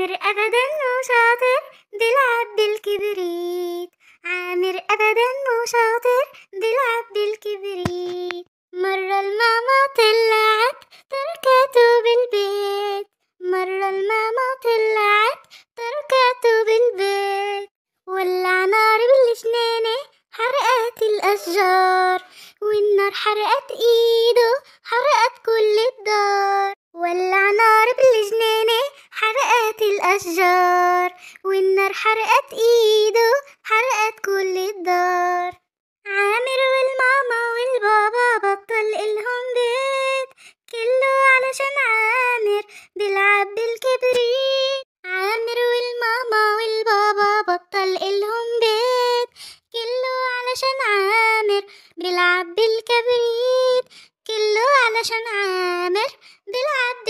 عامر أبدا مو شاطر بيلعب بالكبريت عامر أبدا مو شاطر بيلعب بالكبريت مرة الماما طلعت تركته بالبيت مرة الماما طلعت تركته بالبيت ولع نار بالجنينة حرقت الأشجار والنار حرقت إيده حرقت كل الدار حرقت الأشجار والنار حرقت إيده حرقت كل الدار عامر والماما والبابا بطل إلهم بيت كله علشان عامر بيلعب بالكبريت عامر والماما والبابا بطل إلهم بيت كله علشان عامر بيلعب بالكبريت كله علشان عامر بيلعب